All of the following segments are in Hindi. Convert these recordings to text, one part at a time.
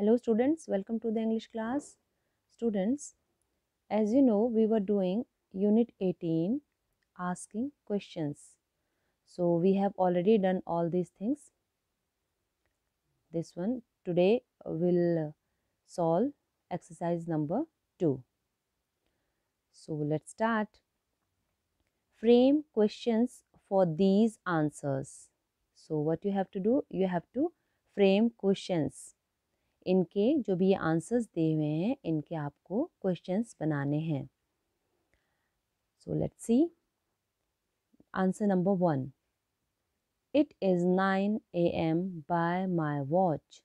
hello students welcome to the english class students as you know we were doing unit 18 asking questions so we have already done all these things this one today uh, will uh, solve exercise number 2 so let's start frame questions for these answers so what you have to do you have to frame questions इनके जो भी ये आंसर्स दिए हुए हैं इनके आपको क्वेश्चंस बनाने हैं so let's see answer number one it is nine A M by my watch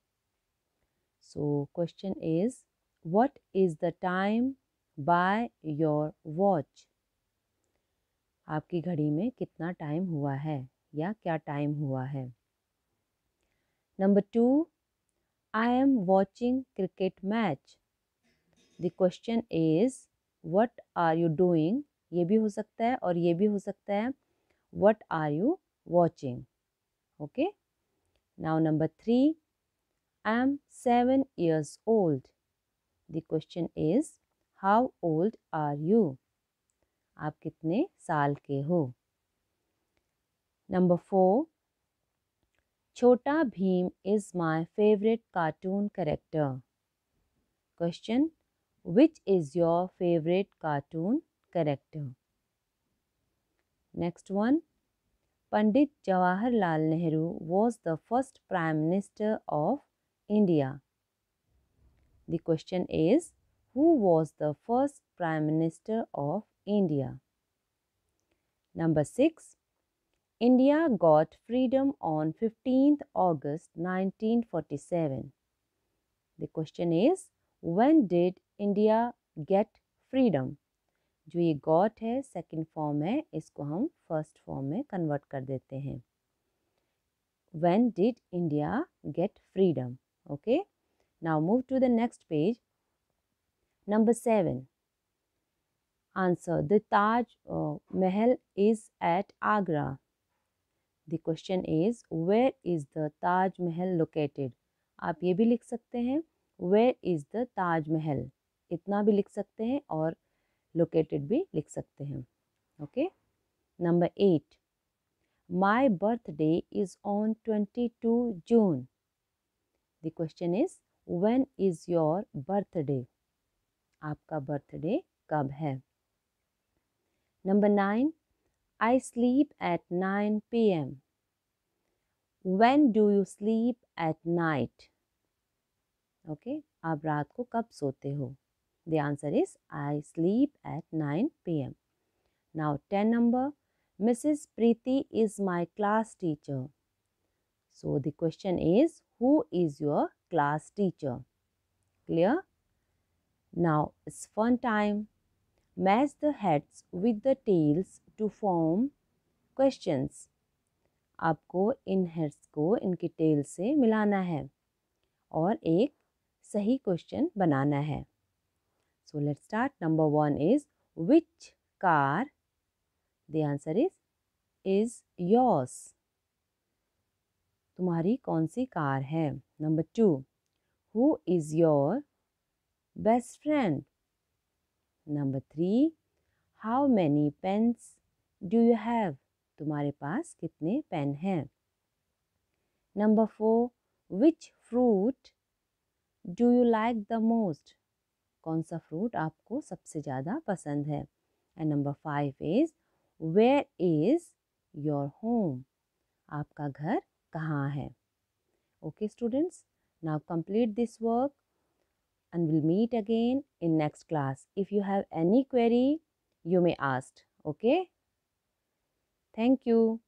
so question is what is the time by your watch आपकी घड़ी में कितना टाइम हुआ है या क्या टाइम हुआ है number two I am watching cricket match the question is what are you doing ये भी हो सकता है और ये भी हो सकता है what are you watching okay now number three I am seven years old the question is how old are you आप कितने साल के हो number four Chota Bhim is my favorite cartoon character. Question Which is your favorite cartoon character? Next one Pandit Jawaharlal Nehru was the first Prime Minister of India. The question is Who was the first Prime Minister of India? Number 6 India got freedom on 15th August 1947. The question is, when did India get freedom? जो ये got है second form है इसको हम first form में convert कर देते हैं when did india get freedom okay now move to the next page number 7 answer the taj uh, mahal is at agra the question is where is the Taj Mahal located आप ये भी लिख सकते हैं वेयर इज़ द ताज महल इतना भी लिख सकते हैं और लोकेटेड भी लिख सकते हैं okay number eight my birthday is on twenty two June the question is when is your birthday आपका बर्थडे कब है number nine I sleep at 9 p.m. When do you sleep at night? Okay okay? आप रात को कब सोते हो the answer is I sleep at 9 p.m. Now 10 number Mrs. Preeti is my class teacher. So the question is who is your class teacher? Clear? Now it's fun time. Match the heads with the tails to form questions. आपको इन हेड्स को इनके टेल से मिलाना है और एक सही क्वेश्चन बनाना है so let start number one is which car the answer is is yours तुम्हारी कौन सी कार है number two who is your best friend number three how many pens do you have तुम्हारे पास कितने पेन हैं number four which fruit do you like the most कौन सा फ्रूट आपको सबसे ज़्यादा पसंद है and number five is where is your home आपका घर कहाँ है okay students now complete this work and we'll meet again in next class. If you have any query, you may ask. Okay? Thank you.